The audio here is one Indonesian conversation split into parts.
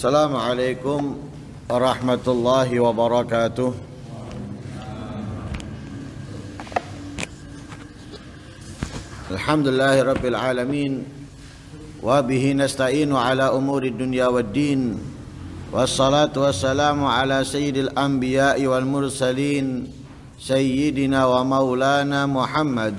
السلام عليكم ورحمة الله وبركاته الحمد لله رب العالمين وبه نستعين على أمور الدنيا والدين والصلاة والسلام على سيد الأنبياء والمرسلين سيدنا ومولانا محمد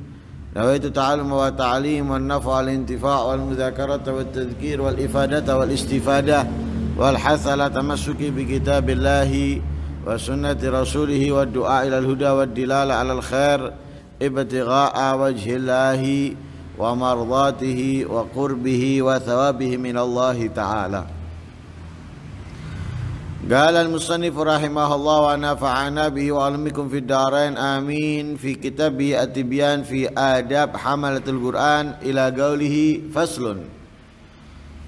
نويت تعلم وتعليم والنفع والانتفاع والمذاكرة والتذكير والإفادة والاستفادة والحث على تمسك بكتاب الله وسنة رسوله والدعاء إلى الهدى والدلالة على الخير ابتغاء وجه الله ومرضاته وقربه وثوابه من الله تعالى قال المصنف رحمه الله ونفعنا فعنا به وعلمكم في الدارين آمين في كتابه التبيان في آداب حملة القرآن إلى قوله فصل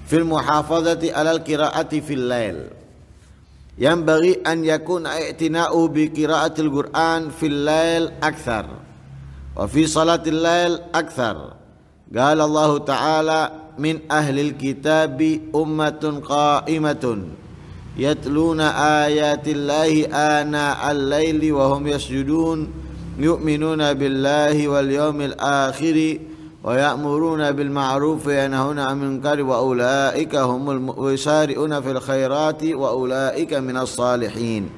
في المحافظة على القراءة في الليل ينبغي أن يكون اعتناء بقراءة القرآن في الليل أكثر وفي صلاة الليل أكثر قال الله تعالى من أهل الكتاب أمة قائمة يتلون آيات الله آناء الليل وهم يسجدون يؤمنون بالله واليوم الآخر ويأمرون بالمعروف وينهون عن المنكر وأولئك هم يسارعون في الخيرات وأولئك من الصالحين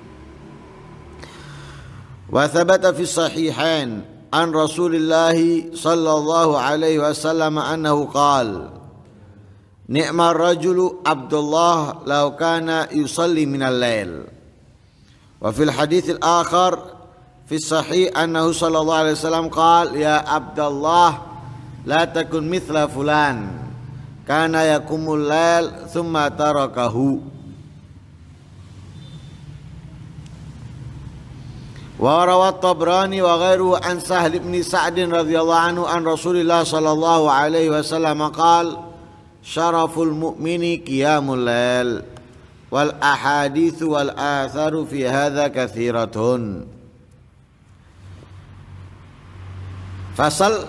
وثبت في الصحيحين عن رسول الله صلى الله عليه وسلم أنه قال نعم الرجل عبد الله لو كان يصلي من الليل وفي الحديث الآخر في الصحيح أنه صلى الله عليه وسلم قال يا عبد الله لا تكن مثل فلان كان يقوم الليل ثم تركه وروى الطبراني وغيره عن سهل بن سعد رضي الله عنه عن رسول الله صلى الله عليه وسلم قال syaraful mu'mini qiyamul lail wal ahadith wal atharu fi hadha kathiratun Fasal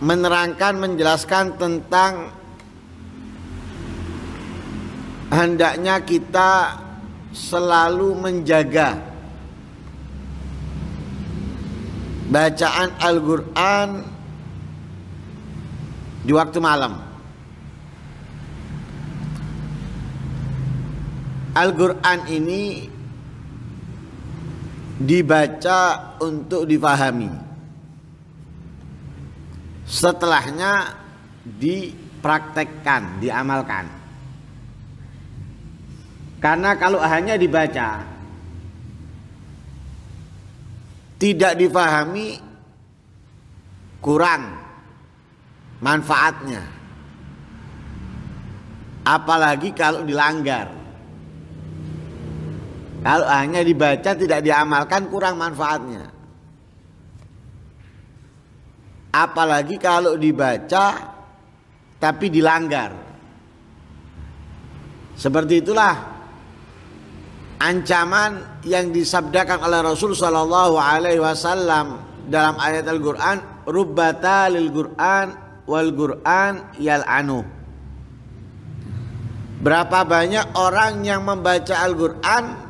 menerangkan menjelaskan tentang hendaknya kita selalu menjaga bacaan Al-Qur'an di waktu malam. Al-Quran ini dibaca untuk difahami. Setelahnya dipraktekkan, diamalkan. Karena kalau hanya dibaca tidak difahami kurang manfaatnya. Apalagi kalau dilanggar. Kalau hanya dibaca tidak diamalkan kurang manfaatnya. Apalagi kalau dibaca tapi dilanggar. Seperti itulah ancaman yang disabdakan oleh Rasul Shallallahu Alaihi Wasallam dalam ayat Al-Quran rubbata lil Quran wal Quran yal anu. Berapa banyak orang yang membaca Al-Quran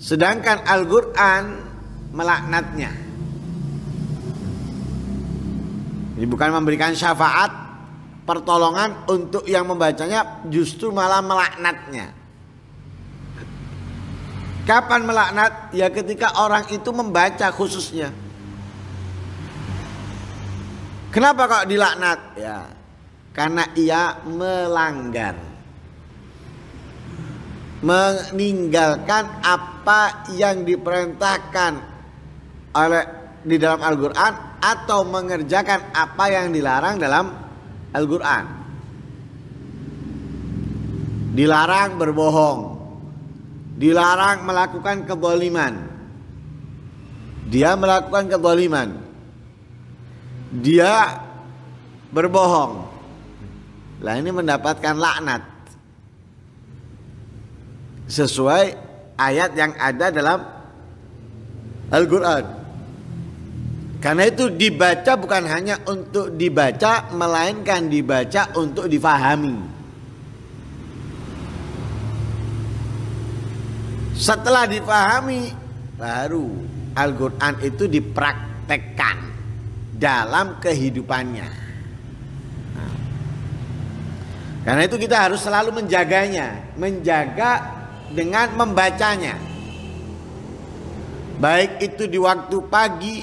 Sedangkan Al-Quran melaknatnya. ini bukan memberikan syafaat pertolongan untuk yang membacanya justru malah melaknatnya. Kapan melaknat? Ya ketika orang itu membaca khususnya. Kenapa kok dilaknat? Ya, karena ia melanggar meninggalkan apa yang diperintahkan oleh di dalam Al-Qur'an atau mengerjakan apa yang dilarang dalam Al-Qur'an. Dilarang berbohong. Dilarang melakukan keboliman. Dia melakukan keboliman. Dia berbohong. Lah ini mendapatkan laknat sesuai ayat yang ada dalam Al-Quran. Karena itu dibaca bukan hanya untuk dibaca, melainkan dibaca untuk difahami. Setelah difahami baru Al-Quran itu dipraktekkan dalam kehidupannya. Nah. Karena itu kita harus selalu menjaganya, menjaga dengan membacanya. Baik itu di waktu pagi,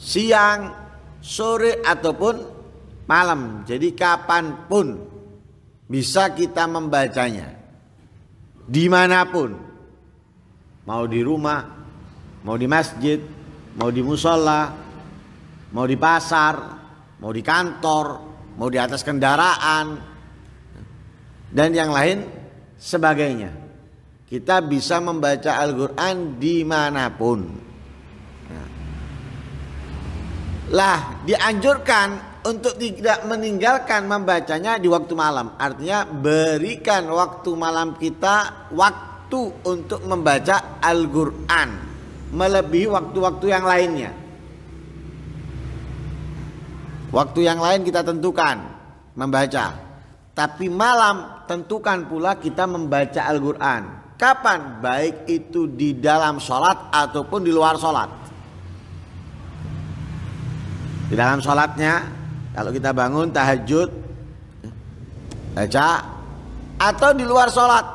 siang, sore ataupun malam. Jadi kapanpun bisa kita membacanya. Dimanapun. Mau di rumah, mau di masjid, mau di musola, mau di pasar, mau di kantor, mau di atas kendaraan, dan yang lain sebagainya. Kita bisa membaca Al-Quran dimanapun. Nah. Lah dianjurkan untuk tidak meninggalkan membacanya di waktu malam. Artinya berikan waktu malam kita waktu untuk membaca Al-Quran. Melebihi waktu-waktu yang lainnya. Waktu yang lain kita tentukan membaca. Tapi malam tentukan pula kita membaca Al-Quran. Kapan? Baik itu di dalam sholat ataupun di luar sholat. Di dalam sholatnya, kalau kita bangun tahajud, baca, atau di luar sholat.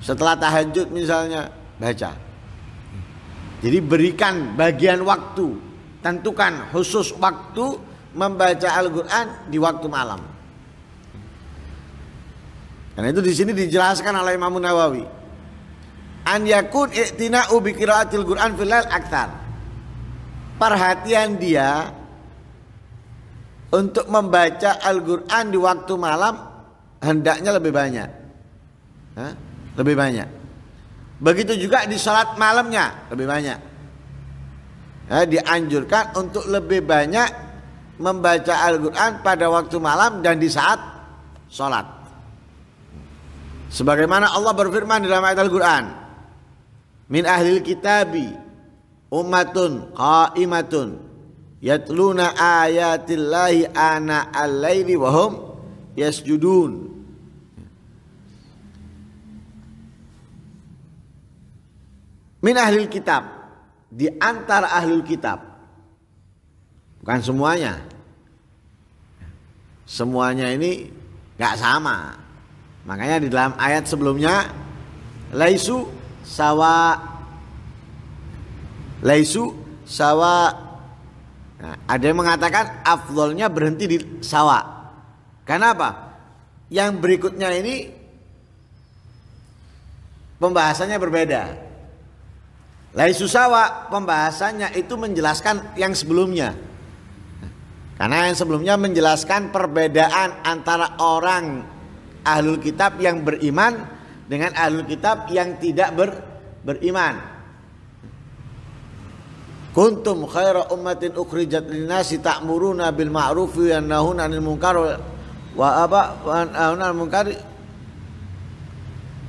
Setelah tahajud misalnya, baca. Jadi berikan bagian waktu, tentukan khusus waktu membaca Al-Quran di waktu malam. Karena itu di sini dijelaskan oleh Imam Nawawi. An yakun iktina bi qiraatil Qur'an filal aktar. Perhatian dia untuk membaca Al-Qur'an di waktu malam hendaknya lebih banyak. Hah? Lebih banyak. Begitu juga di salat malamnya lebih banyak. Ya, dianjurkan untuk lebih banyak membaca Al-Quran pada waktu malam dan di saat sholat. Sebagaimana Allah berfirman dalam ayat Al-Quran Min ahlil kitabi Ummatun qaimatun Yatluna ayatillahi ana al-layli wahum yasjudun Min ahlil kitab Di antara ahlul kitab Bukan semuanya Semuanya ini gak sama Makanya di dalam ayat sebelumnya laisu sawa laisu sawa nah, ada yang mengatakan afdolnya berhenti di sawa. Karena apa? Yang berikutnya ini pembahasannya berbeda. Laisu sawa pembahasannya itu menjelaskan yang sebelumnya. Nah, karena yang sebelumnya menjelaskan perbedaan antara orang ahlul kitab yang beriman dengan ahlul kitab yang tidak ber, beriman. Kuntum khaira ummatin ukhrijat linnasi ta'muruna bil ma'rufi wa nahuna 'anil munkar wa aba wa nahuna munkar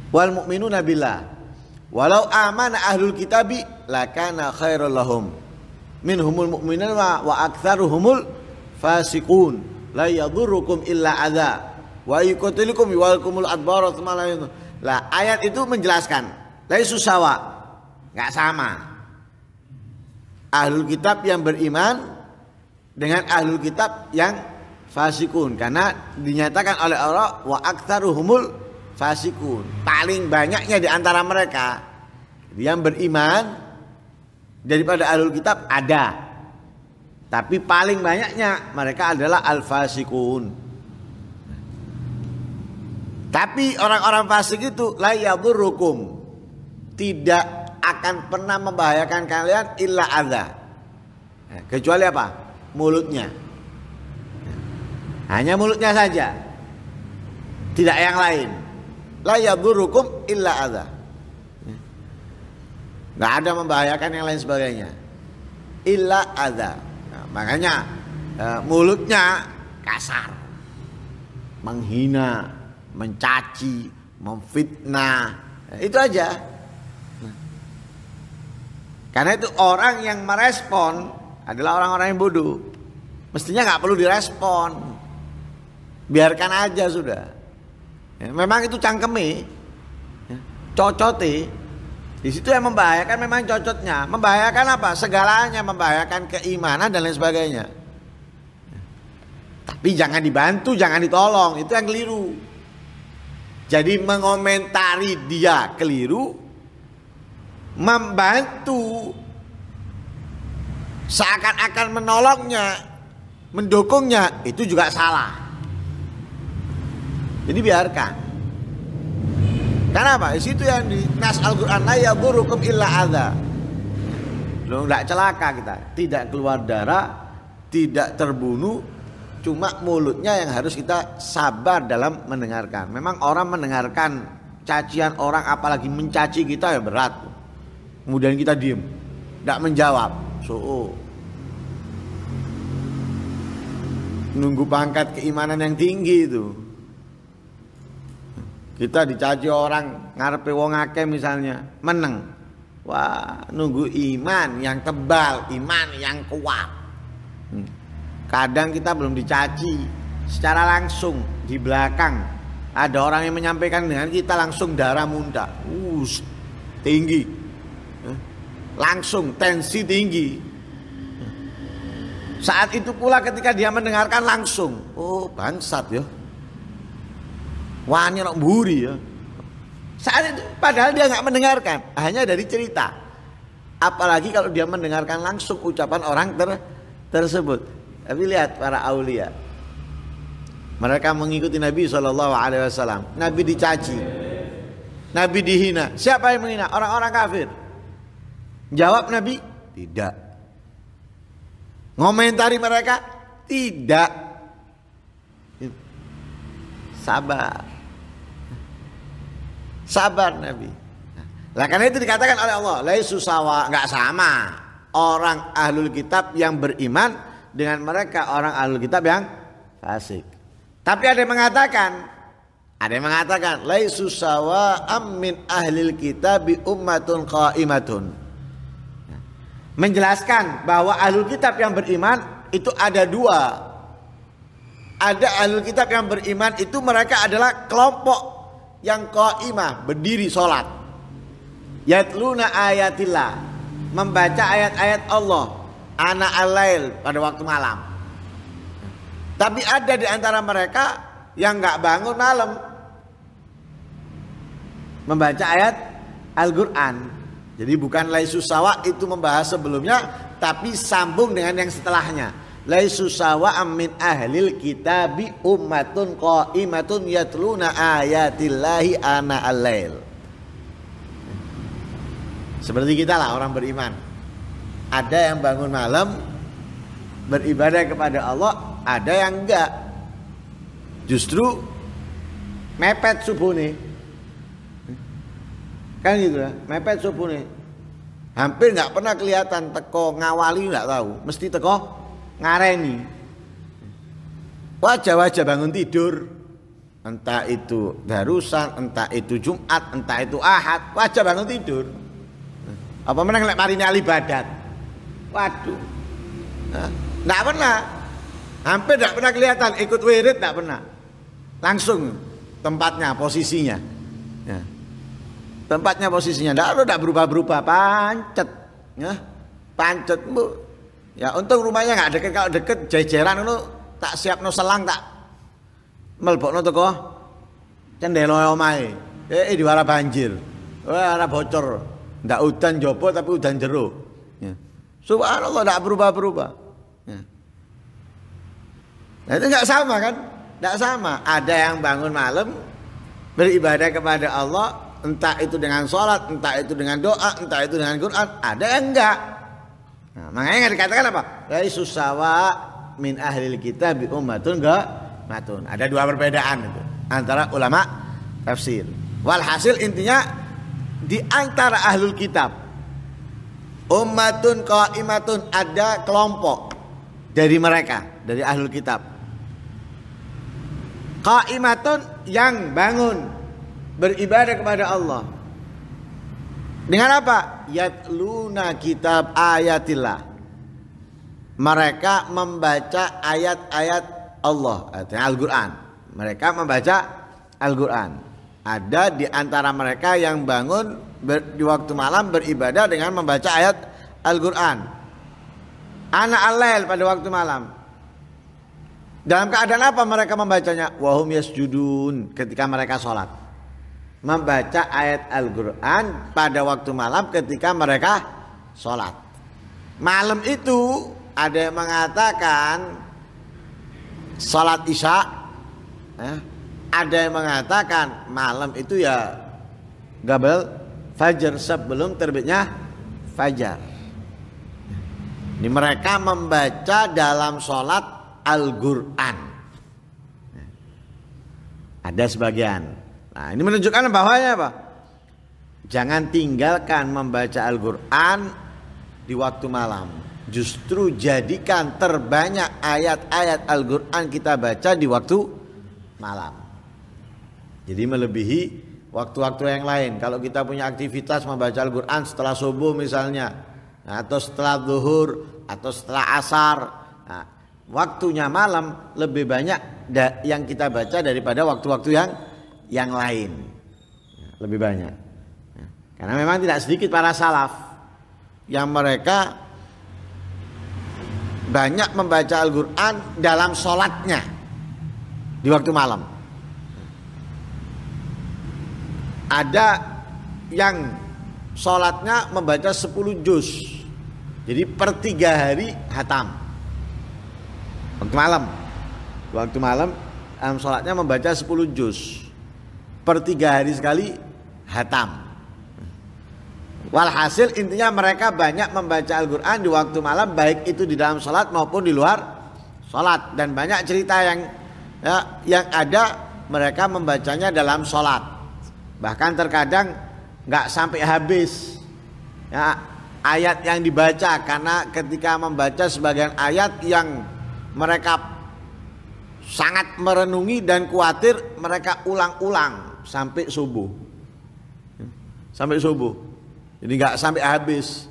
wal mu'minuna billah. Walau amana ahlul kitabi lakana khairul lahum minhumul mu'minun wa, wa aktsaruhumul fasiqun la yadhurrukum illa adza wa yuqatilukum yuwalkumul adbara Lah ayat itu menjelaskan, lain susawa. nggak sama. Ahlul kitab yang beriman dengan ahlul kitab yang fasikun karena dinyatakan oleh Allah wa aktsaruhumul fasikun. Paling banyaknya di antara mereka yang beriman daripada ahlul kitab ada. Tapi paling banyaknya mereka adalah al-fasikun. Tapi orang-orang fasik itu layaburukum Tidak akan pernah membahayakan kalian illa ada eh, Kecuali apa? Mulutnya. Eh, hanya mulutnya saja. Tidak yang lain. layaburukum illa ada eh, Nggak ada membahayakan yang lain sebagainya. Illa ada Nah, makanya mulutnya kasar. Menghina, mencaci, memfitnah. Itu aja. Karena itu orang yang merespon adalah orang-orang yang bodoh. Mestinya nggak perlu direspon. Biarkan aja sudah. Ya, memang itu cangkemi, ya, cocote. Di situ yang membahayakan memang cocotnya. Membahayakan apa? Segalanya membahayakan keimanan dan lain sebagainya. Tapi jangan dibantu, jangan ditolong. Itu yang keliru. Jadi mengomentari dia keliru membantu seakan-akan menolongnya, mendukungnya itu juga salah. Jadi biarkan. Kenapa? apa? Di situ yang di nas Al-Qur'an la burukum illa ada. Lu celaka kita, tidak keluar darah, tidak terbunuh, Cuma mulutnya yang harus kita sabar dalam mendengarkan. Memang orang mendengarkan cacian orang apalagi mencaci kita ya berat. Kemudian kita diem, tidak menjawab. So, nunggu pangkat keimanan yang tinggi itu. Kita dicaci orang ngarepe wong akeh misalnya, meneng. Wah, nunggu iman yang tebal, iman yang kuat. Hmm kadang kita belum dicaci secara langsung di belakang ada orang yang menyampaikan dengan kita langsung darah muntah us, tinggi eh, langsung tensi tinggi eh, saat itu pula ketika dia mendengarkan langsung oh bangsat ya wani buri ya saat itu padahal dia nggak mendengarkan hanya dari cerita apalagi kalau dia mendengarkan langsung ucapan orang ter tersebut tapi lihat para aulia. Mereka mengikuti Nabi Shallallahu Alaihi Wasallam. Nabi dicaci, Nabi dihina. Siapa yang menghina? Orang-orang kafir. Jawab Nabi, tidak. Ngomentari mereka, tidak. Sabar. Sabar Nabi. Lah karena itu dikatakan oleh Allah, laisu sawa, nggak sama. Orang ahlul kitab yang beriman dengan mereka orang ahlul kitab yang fasik. Tapi ada yang mengatakan, ada yang mengatakan laisu amin min ahlil bi ummatun qaimatun. Menjelaskan bahwa ahlul kitab yang beriman itu ada dua. Ada ahlul kitab yang beriman itu mereka adalah kelompok yang qaimah, berdiri sholat. Yatluna ayatillah, membaca ayat-ayat Allah anak alail pada waktu malam. Tapi ada di antara mereka yang nggak bangun malam membaca ayat Al-Quran. Jadi bukan laisus sawa itu membahas sebelumnya, tapi sambung dengan yang setelahnya. Laisus sawa amin ahlil kitabi ummatun qaimatun yatluna ayatillahi ana alail. Seperti kita lah orang beriman ada yang bangun malam beribadah kepada Allah ada yang enggak justru mepet subuh nih kan gitu ya mepet subuh nih hampir nggak pernah kelihatan teko ngawali nggak tahu mesti teko ngareni wajah-wajah bangun tidur entah itu darusan entah itu jumat entah itu ahad wajah bangun tidur apa menang lek alibadat Waduh. Enggak pernah. Hampir enggak pernah kelihatan ikut wirid enggak pernah. Langsung tempatnya, posisinya. Ya. Tempatnya posisinya enggak enggak berubah-berubah pancet. Ya. Pancet Bu. Ya untung rumahnya enggak deket kalau deket jejeran itu tak siap selang tak no toko cendelo omai Eh, di diwara banjir. Wah, bocor. Ndak udan jopo tapi udan jeruk. Subhanallah tidak berubah-berubah. Ya. Nah, itu tidak sama kan? Tidak sama. Ada yang bangun malam beribadah kepada Allah, entah itu dengan sholat, entah itu dengan doa, entah itu dengan Quran. Ada yang enggak. Nah, makanya nggak dikatakan apa? Dari susawa min ahli bi ummatun enggak matun. Ada dua perbedaan itu antara ulama tafsir. Walhasil intinya di antara ahlul kitab ummatun qaimatun ada kelompok dari mereka dari ahlul kitab qaimatun yang bangun beribadah kepada Allah dengan apa yatluna kitab ayatillah mereka membaca ayat-ayat Allah Al-Qur'an mereka membaca Al-Qur'an ada di antara mereka yang bangun ber, di waktu malam beribadah dengan membaca ayat Al-Quran. Anak al pada waktu malam. Dalam keadaan apa mereka membacanya? Wahum yasjudun ketika mereka sholat. Membaca ayat Al-Quran pada waktu malam ketika mereka sholat. Malam itu ada yang mengatakan sholat isya. Eh, ada yang mengatakan malam itu ya gabel fajar sebelum terbitnya fajar. Ini mereka membaca dalam sholat Al-Quran. Ada sebagian. Nah ini menunjukkan bahwanya apa? Jangan tinggalkan membaca Al-Quran di waktu malam. Justru jadikan terbanyak ayat-ayat Al-Quran kita baca di waktu malam. Jadi melebihi waktu-waktu yang lain. Kalau kita punya aktivitas membaca Al-Quran setelah subuh misalnya, atau setelah zuhur, atau setelah asar, nah, waktunya malam lebih banyak yang kita baca daripada waktu-waktu yang yang lain, lebih banyak. Karena memang tidak sedikit para salaf yang mereka banyak membaca Al-Quran dalam sholatnya di waktu malam. Ada yang sholatnya membaca 10 juz. Jadi per tiga hari hatam. Waktu malam. Waktu malam um, sholatnya membaca 10 juz. Per tiga hari sekali hatam. Walhasil intinya mereka banyak membaca Al-Quran di waktu malam baik itu di dalam sholat maupun di luar sholat dan banyak cerita yang ya, yang ada mereka membacanya dalam sholat bahkan terkadang nggak sampai habis ya, ayat yang dibaca karena ketika membaca sebagian ayat yang mereka sangat merenungi dan khawatir mereka ulang-ulang sampai subuh sampai subuh jadi nggak sampai habis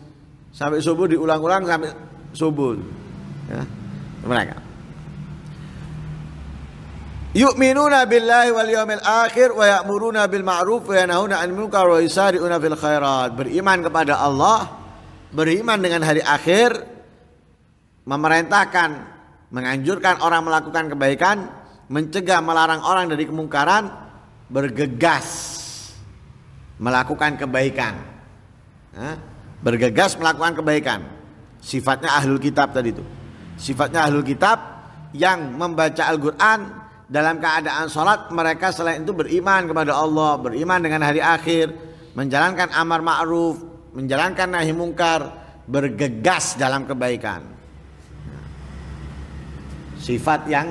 sampai subuh diulang-ulang sampai subuh ya, mereka yu'minuna billahi wal yawmil akhir wa ya'muruna bil ma'ruf wa yanhauna 'anil munkar wa yusari'una fil khairat. Beriman kepada Allah, beriman dengan hari akhir, memerintahkan, menganjurkan orang melakukan kebaikan, mencegah melarang orang dari kemungkaran, bergegas melakukan kebaikan. Bergegas melakukan kebaikan. Sifatnya ahlul kitab tadi itu. Sifatnya ahlul kitab yang membaca Al-Qur'an dalam keadaan sholat mereka selain itu beriman kepada Allah, beriman dengan hari akhir, menjalankan amar ma'ruf, menjalankan nahi mungkar, bergegas dalam kebaikan. Sifat yang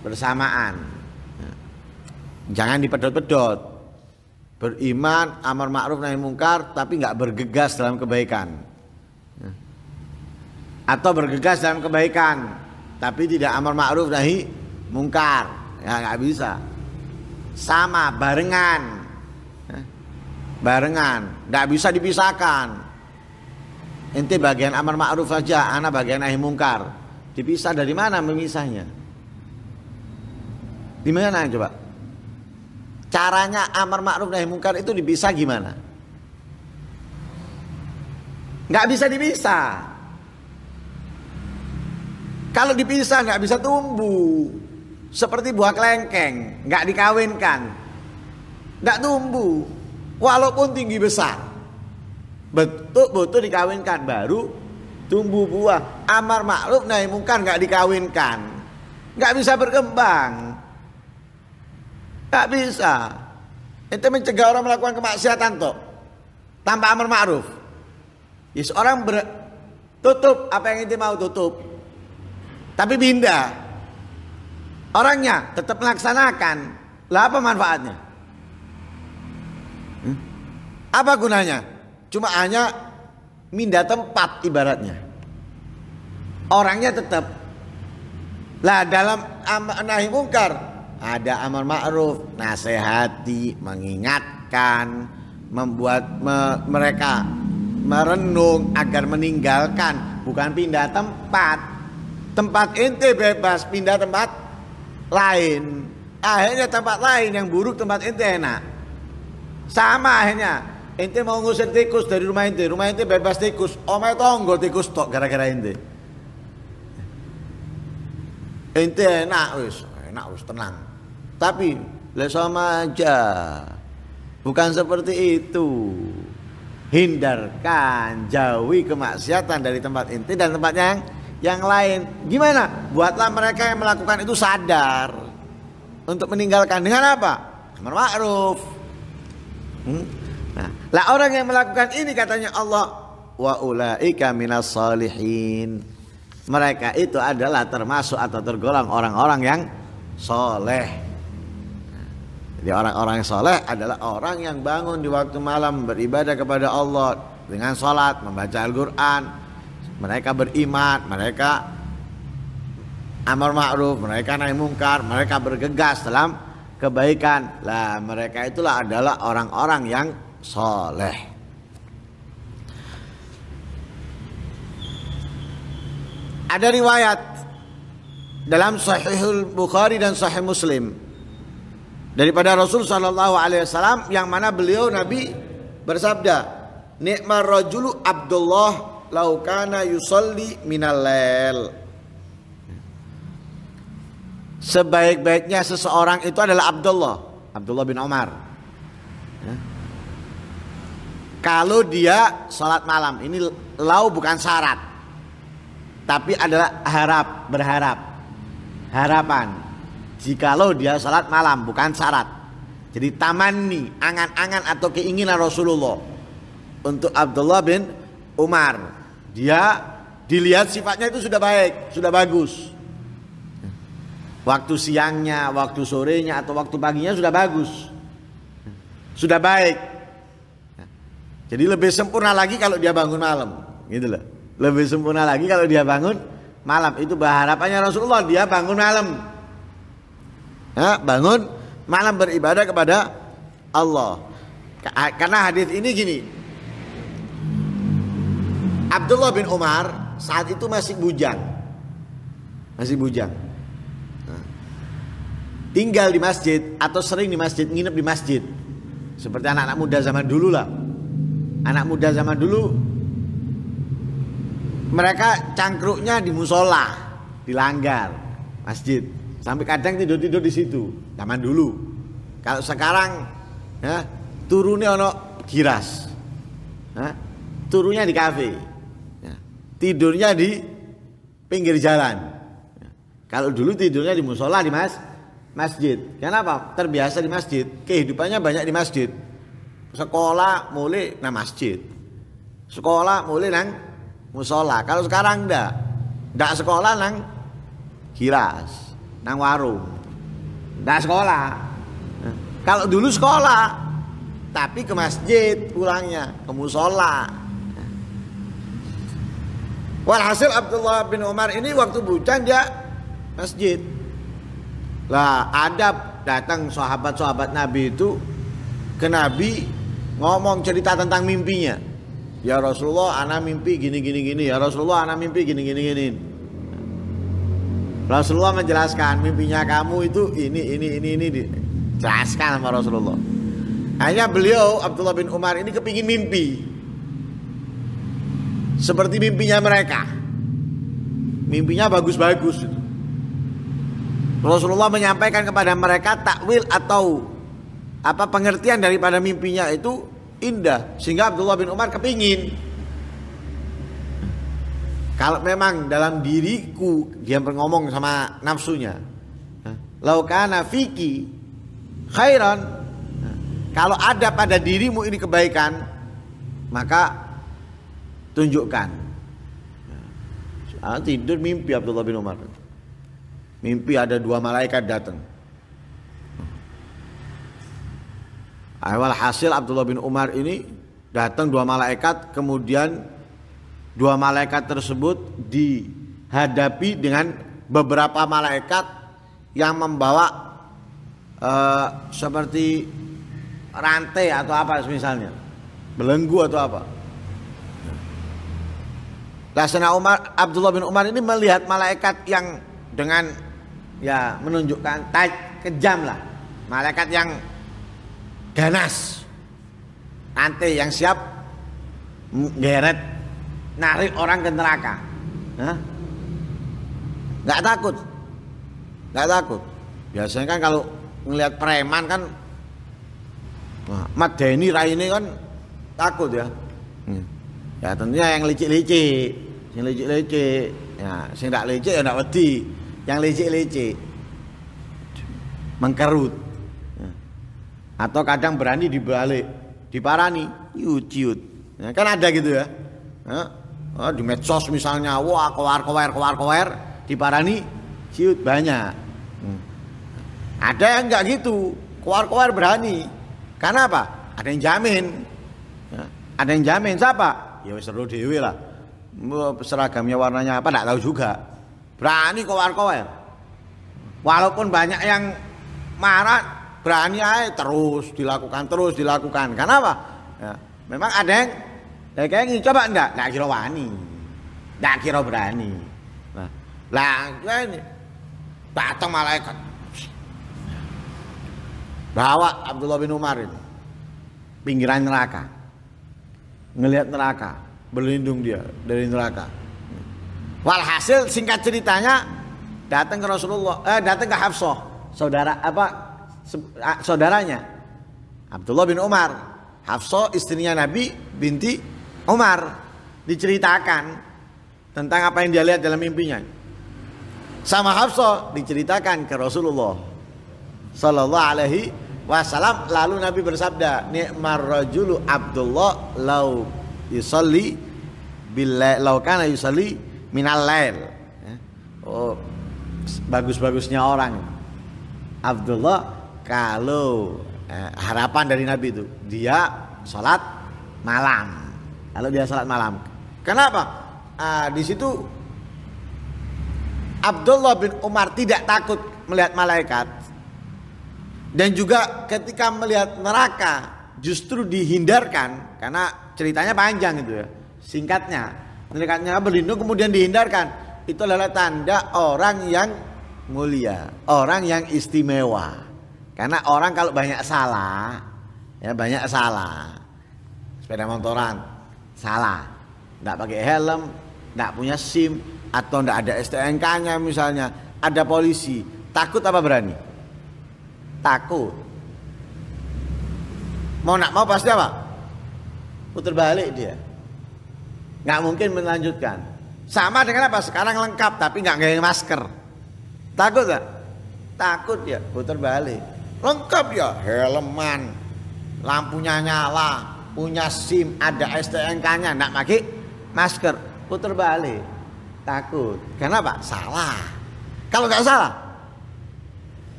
bersamaan. Jangan dipedot-pedot. Beriman, amar ma'ruf, nahi mungkar, tapi nggak bergegas dalam kebaikan atau bergegas dalam kebaikan tapi tidak amar ma'ruf nahi mungkar ya nggak bisa sama barengan ya, barengan nggak bisa dipisahkan Nanti bagian amar ma'ruf saja anak bagian nahi mungkar dipisah dari mana memisahnya di mana coba caranya amar ma'ruf nahi mungkar itu dipisah gimana nggak bisa dipisah kalau dipisah nggak bisa tumbuh seperti buah kelengkeng, nggak dikawinkan, nggak tumbuh, walaupun tinggi besar. Betul-betul dikawinkan baru tumbuh buah. Amar makhluk nahi mungkar nggak dikawinkan, nggak bisa berkembang, nggak bisa. Itu mencegah orang melakukan kemaksiatan toh, tanpa amar makruf. Ya seorang ber tutup apa yang itu mau tutup, tapi pindah orangnya tetap melaksanakan lah apa manfaatnya hmm? apa gunanya cuma hanya minda tempat ibaratnya orangnya tetap lah dalam nahi mungkar ada amar ma'ruf nasihati mengingatkan membuat me mereka merenung agar meninggalkan bukan pindah tempat tempat ente bebas pindah tempat lain akhirnya tempat lain yang buruk tempat ente enak sama akhirnya ente mau ngusir tikus dari rumah ente rumah ente bebas tikus omai tonggo tikus tok gara-gara ente ente enak wis enak wis tenang tapi le sama aja bukan seperti itu hindarkan jauhi kemaksiatan dari tempat inti dan tempat yang yang lain. Gimana? Buatlah mereka yang melakukan itu sadar untuk meninggalkan dengan apa? Amar ma'ruf. Hmm? Nah, lah orang yang melakukan ini katanya Allah wa ulaika minas salihin. Mereka itu adalah termasuk atau tergolong orang-orang yang soleh. Jadi orang-orang yang soleh adalah orang yang bangun di waktu malam beribadah kepada Allah dengan sholat, membaca Al-Quran, mereka beriman, mereka amar ma'ruf, mereka nahi mungkar, mereka bergegas dalam kebaikan. Lah mereka itulah adalah orang-orang yang soleh. Ada riwayat dalam Sahihul Bukhari dan Sahih Muslim daripada Rasul Shallallahu Alaihi Wasallam yang mana beliau Nabi bersabda, nikmar rajulu Abdullah laukana yusolli minalel. Sebaik-baiknya seseorang itu adalah Abdullah, Abdullah bin Omar. Ya. Kalau dia sholat malam, ini lau bukan syarat, tapi adalah harap, berharap, harapan. Jikalau dia sholat malam bukan syarat, jadi tamani, angan-angan atau keinginan Rasulullah untuk Abdullah bin Umar dia dilihat sifatnya itu sudah baik, sudah bagus. Waktu siangnya, waktu sorenya atau waktu paginya sudah bagus. Sudah baik. Jadi lebih sempurna lagi kalau dia bangun malam, gitu loh. Lebih sempurna lagi kalau dia bangun malam. Itu berharapannya Rasulullah dia bangun malam. Ya, bangun malam beribadah kepada Allah. Karena hadis ini gini, Abdullah bin Umar saat itu masih bujang. Masih bujang. Nah. tinggal di masjid atau sering di masjid, nginep di masjid. Seperti anak-anak muda zaman dulu lah. Anak muda zaman dulu mereka cangkruknya di musola, di langgar, masjid. Sampai kadang tidur-tidur di situ, zaman dulu. Kalau sekarang ya, turunnya ono giras. Ya, turunnya di kafe tidurnya di pinggir jalan. Kalau dulu tidurnya di musola di mas masjid. Kenapa? Terbiasa di masjid. Kehidupannya banyak di masjid. Sekolah mulai nang masjid. Sekolah mulai nang musola. Kalau sekarang ndak. Ndak sekolah nang kiras, nang warung. Ndak sekolah. Kalau dulu sekolah, tapi ke masjid pulangnya, ke musola. Walhasil Abdullah bin Umar ini waktu bujang dia masjid. Lah ada datang sahabat-sahabat Nabi itu ke Nabi ngomong cerita tentang mimpinya. Ya Rasulullah, anak mimpi gini gini gini. Ya Rasulullah, anak mimpi gini gini gini. Rasulullah menjelaskan mimpinya kamu itu ini ini ini ini dijelaskan sama Rasulullah. Hanya beliau Abdullah bin Umar ini kepingin mimpi seperti mimpinya mereka. Mimpinya bagus-bagus. Rasulullah menyampaikan kepada mereka takwil atau apa pengertian daripada mimpinya itu indah sehingga Abdullah bin Umar kepingin kalau memang dalam diriku dia berngomong sama nafsunya laukana fiki khairan kalau ada pada dirimu ini kebaikan maka tunjukkan saat ah, tidur mimpi Abdullah bin Umar mimpi ada dua malaikat datang awal ah, hasil Abdullah bin Umar ini datang dua malaikat kemudian dua malaikat tersebut dihadapi dengan beberapa malaikat yang membawa uh, seperti rantai atau apa misalnya belenggu atau apa Lasana Umar Abdullah bin Umar ini melihat malaikat yang dengan ya menunjukkan taj, kejam lah. Malaikat yang ganas. Nanti yang siap geret narik orang ke neraka. Hah? Gak takut. nggak takut. Biasanya kan kalau ngelihat preman kan Wah, Madeni Raine kan takut ya. Hmm. Ya tentunya yang licik-licik, yang licik-licik. Ya, yang tidak licik ya tidak wedi. Yang licik-licik mengkerut ya. atau kadang berani dibalik diparani yuciut ya, kan ada gitu ya, ya. Oh, di medsos misalnya wah kowar kowar kowar kowar diparani ciut banyak hmm. ada yang nggak gitu kowar kowar berani karena apa ada yang jamin ya. ada yang jamin siapa ya wis seru dhewe lah seragamnya warnanya apa nggak tahu juga berani war kowe. walaupun banyak yang marah berani aja terus dilakukan terus dilakukan karena apa ya, memang ada yang ya kayak gini coba enggak enggak kira wani enggak kira berani nah lah ya ini datang malaikat bawa Abdullah bin Umar ini pinggiran neraka ngelihat neraka, berlindung dia dari neraka. Walhasil singkat ceritanya datang ke Rasulullah, eh, datang ke Hafsah, saudara apa saudaranya Abdullah bin Umar, Hafsah istrinya Nabi binti Umar diceritakan tentang apa yang dia lihat dalam mimpinya. Sama Hafsah diceritakan ke Rasulullah Sallallahu alaihi wasallam lalu Nabi bersabda nikmar rajulu Abdullah lau yusalli bila lau kana yusalli minal lail ya. oh bagus-bagusnya orang Abdullah kalau eh, harapan dari Nabi itu dia sholat malam kalau dia sholat malam kenapa ah, di situ Abdullah bin Umar tidak takut melihat malaikat dan juga ketika melihat neraka justru dihindarkan karena ceritanya panjang itu ya. Singkatnya, neraka berlindung kemudian dihindarkan. Itu adalah tanda orang yang mulia, orang yang istimewa. Karena orang kalau banyak salah, ya banyak salah. Sepeda motoran salah. Nggak pakai helm, nggak punya SIM atau nggak ada STNK-nya misalnya, ada polisi, takut apa berani? takut, Mau nak mau pasti apa? Putar balik dia. Nggak mungkin melanjutkan. Sama dengan apa? Sekarang lengkap tapi nggak pakai masker. Takut nggak? Takut ya, putar balik. Lengkap ya, helman, lampunya nyala, punya SIM, ada STNK-nya, nggak pakai masker, putar balik. Takut. Kenapa? Salah. Kalau nggak salah,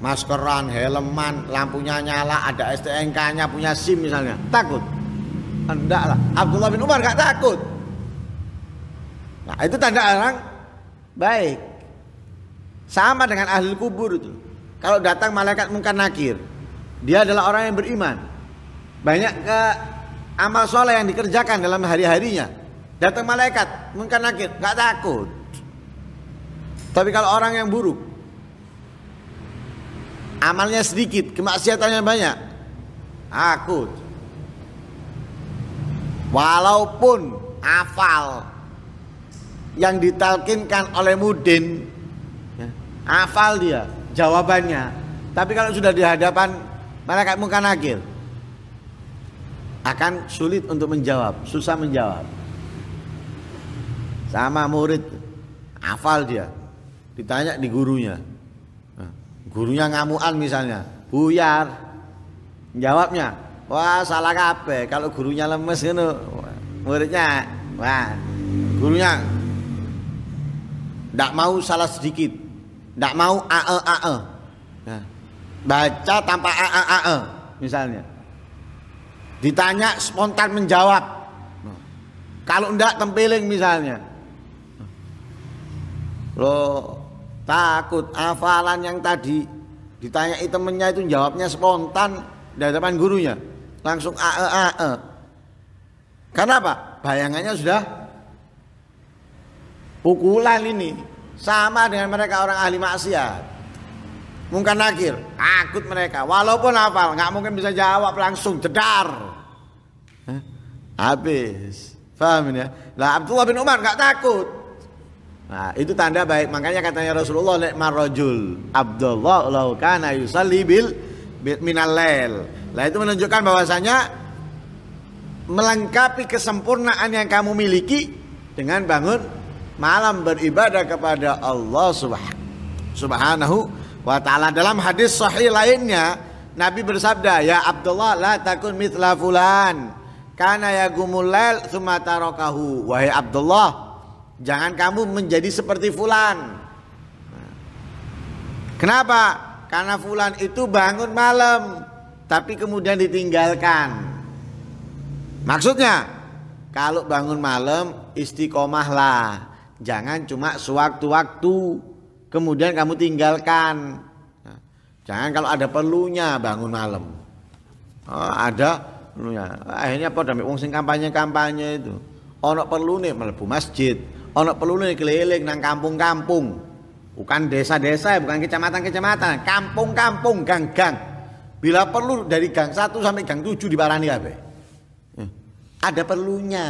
maskeran, helman, lampunya nyala, ada STNK-nya, punya SIM misalnya. Takut? Enggak lah. Abdullah bin Umar gak takut. Nah, itu tanda orang baik. Sama dengan ahli kubur itu. Kalau datang malaikat mungkar nakir, dia adalah orang yang beriman. Banyak ke amal soleh yang dikerjakan dalam hari-harinya. Datang malaikat mungkar nakir, nggak takut. Tapi kalau orang yang buruk, amalnya sedikit, kemaksiatannya banyak. Aku walaupun afal yang ditalkinkan oleh Mudin ya, afal dia jawabannya tapi kalau sudah di hadapan malaikat muka nakir akan sulit untuk menjawab susah menjawab sama murid afal dia ditanya di gurunya gurunya ngamuan misalnya buyar jawabnya wah salah kape. kalau gurunya lemes itu muridnya wah gurunya tidak mau salah sedikit tidak mau ae ae e baca tanpa ae ae misalnya ditanya spontan menjawab nah, kalau tidak tempeling misalnya nah, lo takut hafalan yang tadi ditanya temennya itu jawabnya spontan di depan gurunya langsung a e karena apa bayangannya sudah pukulan ini sama dengan mereka orang ahli maksiat mungkin akhir takut mereka walaupun hafal nggak mungkin bisa jawab langsung jedar habis paham ya lah Abdullah bin Umar nggak takut Nah, itu tanda baik. Makanya katanya Rasulullah nek marojul Abdullah law kana yusalli bil minal lail. Lah itu menunjukkan bahwasanya melengkapi kesempurnaan yang kamu miliki dengan bangun malam beribadah kepada Allah Subhanahu wa taala. Dalam hadis sahih lainnya Nabi bersabda, "Ya Abdullah, la takun mitla fulan." Karena ya gumulal sumatarokahu Wahai Abdullah, Jangan kamu menjadi seperti fulan. Kenapa? Karena fulan itu bangun malam tapi kemudian ditinggalkan. Maksudnya, kalau bangun malam istiqomahlah. Jangan cuma sewaktu-waktu kemudian kamu tinggalkan. Jangan kalau ada perlunya bangun malam. Oh, ada perlunya. Akhirnya apa dami wong kampanye-kampanye itu. Ono perlu nih melebu masjid, ana pelune keliling nang kampung-kampung. Bukan desa-desa, bukan kecamatan-kecamatan, kampung-kampung, gang-gang. Bila perlu dari gang satu sampai gang 7 Barani kabeh. Hmm. Ada perlunya.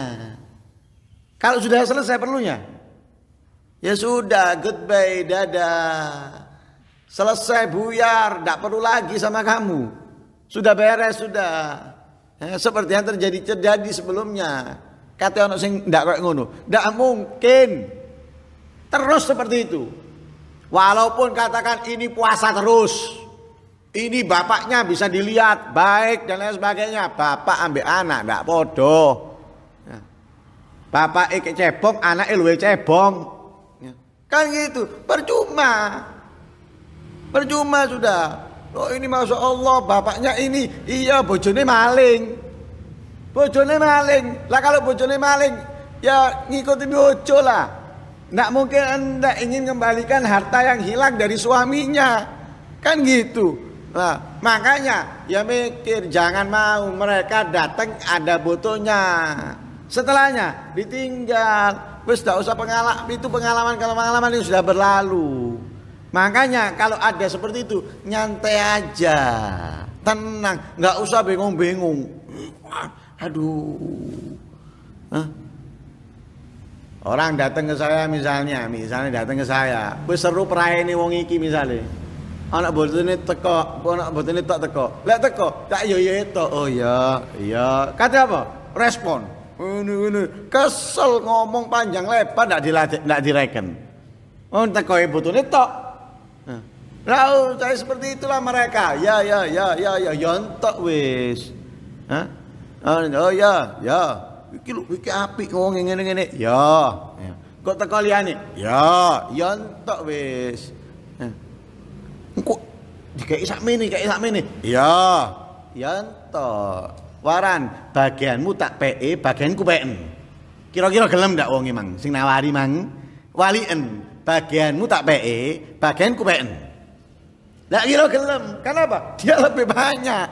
Kalau sudah selesai perlunya, ya sudah, goodbye, dadah. Selesai buyar, tidak perlu lagi sama kamu. Sudah beres, sudah. Ya, seperti yang terjadi terjadi sebelumnya. Kata orang sing tidak koyo ngono. Ndak mungkin. Terus seperti itu. Walaupun katakan ini puasa terus. Ini bapaknya bisa dilihat baik dan lain sebagainya. Bapak ambil anak tidak bodoh. Ya. Bapak ikut e cebong, anak e luwe cebong. Ya. Kan gitu, percuma. Percuma sudah. Oh ini masuk Allah bapaknya ini, iya bojone maling. Bojone maling. Lah kalau bojone maling, ya ngikuti bojo lah. Nggak mungkin Anda ingin kembalikan harta yang hilang dari suaminya. Kan gitu. Nah, makanya ya mikir jangan mau mereka datang ada botonya. Setelahnya ditinggal. Wis tidak usah pengalaman itu pengalaman kalau pengalaman itu sudah berlalu. Makanya kalau ada seperti itu nyantai aja. Tenang, nggak usah bingung-bingung. Aduh. Hah? Orang datang ke saya misalnya, misalnya datang ke saya, berseru perayaan ini wong iki misalnya. Anak bodoh ini teko, anak bodoh ini tak teko, lek teko, tak yo yo itu, oh ya, iya. Kata apa? Respon. Ini ini kesel ngomong panjang lebar, tidak dilatih, tidak direken. Oh teko ibu tuh ini tok. Lalu saya seperti itulah mereka. Ya ya ya ya ya yontok wis. Hah? Ah, oh ya, ya. Iki lu iki apik ngomong ngene-ngene. Iya. Ya. Kok teko liyane? Iya, iya ya, ya entok wis. Engko dikai sakmene, dikai mene. Ya. Ya entok. Waran, bagianmu tak PE, bagianku PN. Kira-kira gelem ndak wong emang, sing nawari mang? Walien, bagianmu tak PE, bagianku PN. Lah kira gelem. Kenapa? Dia lebih banyak.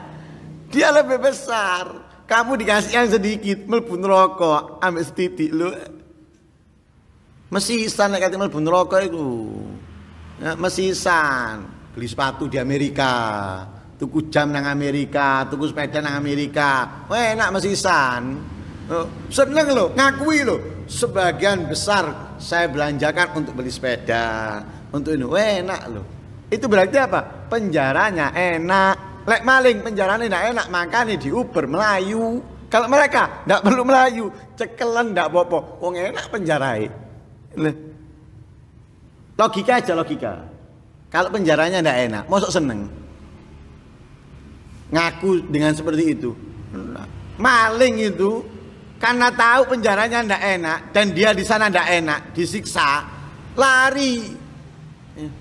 Dia lebih besar kamu dikasih yang sedikit melbun rokok ambil setitik lu mesisan nek kate melbun rokok itu, ya, mesisan beli sepatu di Amerika tuku jam nang Amerika tuku sepeda nang Amerika wah enak mesisan seneng lo ngakui lo sebagian besar saya belanjakan untuk beli sepeda untuk ini wah enak lo itu berarti apa penjaranya enak Lek maling penjara ini enak di Uber Melayu. Kalau mereka tidak perlu Melayu, cekelan tidak bopo. Wong enak ini Logika aja logika. Kalau penjaranya tidak enak, mosok seneng. Ngaku dengan seperti itu. Maling itu karena tahu penjaranya tidak enak dan dia di sana tidak enak, disiksa, lari. Eh,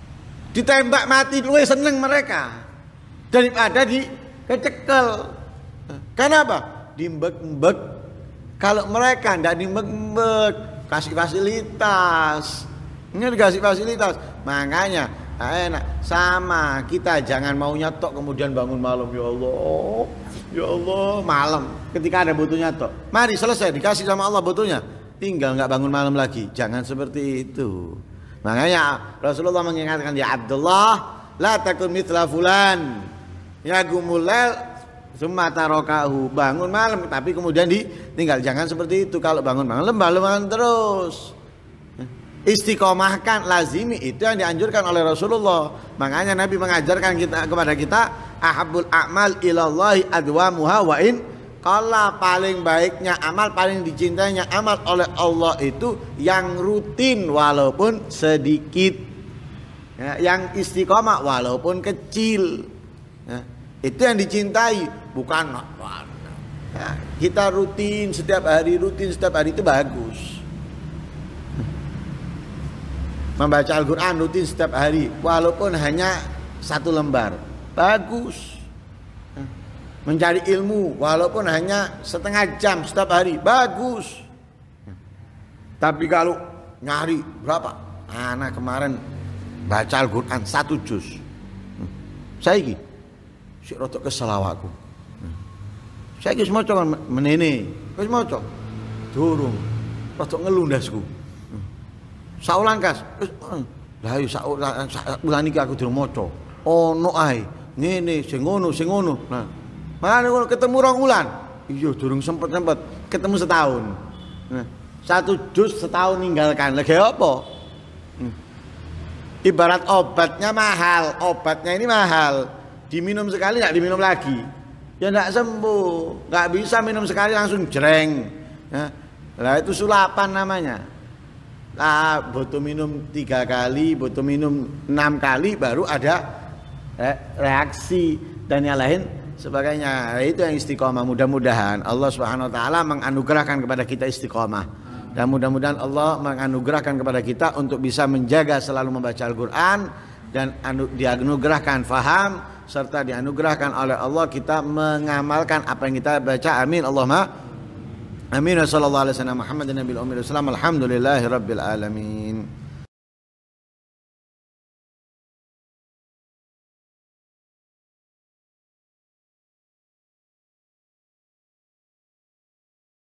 ditembak mati lu seneng mereka daripada di kecekel. Karena apa? Dimbek-mbek. Kalau mereka tidak dimbek-mbek, kasih fasilitas. Ini dikasih fasilitas. Makanya enak sama kita jangan maunya tok kemudian bangun malam ya Allah ya Allah malam ketika ada butuhnya tok mari selesai dikasih sama Allah butuhnya tinggal nggak bangun malam lagi jangan seperti itu makanya Rasulullah mengingatkan ya Abdullah la takun mithla fulan Ya gumulal semata rokahu bangun malam tapi kemudian ditinggal jangan seperti itu kalau bangun malam bangun terus ya. istiqomahkan lazimi itu yang dianjurkan oleh Rasulullah makanya Nabi mengajarkan kita kepada kita ahabul amal ilallahi adwa muhawain kalau kala paling baiknya amal paling dicintainya amal oleh Allah itu yang rutin walaupun sedikit ya, yang istiqomah walaupun kecil Ya. Itu yang dicintai, bukan ya, kita rutin setiap hari, rutin setiap hari itu bagus. Membaca Al-Quran rutin setiap hari, walaupun hanya satu lembar, bagus. Ya. Mencari ilmu, walaupun hanya setengah jam setiap hari, bagus. Ya. Tapi kalau nyari berapa? Anak kemarin baca Al-Quran satu juz. Hmm. Saya gitu sik rada kesel awakku. Saiki wis maca kan menene, wis maca. Durung. rotok ngelundasku. Saulangkas. Lah yo sakulan iki aku durung maca. Ono ae. Ngene singono, singono, sing ngono. Nah. ketemu orang wulan. iyo durung sempet-sempet ketemu setahun. Nah, satu jus setahun ninggalkan. Lagi apa? Hmm. Ibarat obatnya mahal, obatnya ini mahal diminum sekali nggak diminum lagi ya nggak sembuh nggak bisa minum sekali langsung jereng ya. nah itu sulapan namanya nah, butuh minum tiga kali butuh minum enam kali baru ada reaksi dan yang lain sebagainya nah, itu yang istiqomah mudah-mudahan Allah subhanahu wa ta'ala menganugerahkan kepada kita istiqomah dan mudah-mudahan Allah menganugerahkan kepada kita untuk bisa menjaga selalu membaca Al-Quran dan anu-, dianugerahkan faham serta dianugerahkan oleh Allah kita mengamalkan apa yang kita baca. Amin. Allahumma amin. Wassallallahu alaihi wasallam Muhammadin nabiyil ummi. rabbil alamin.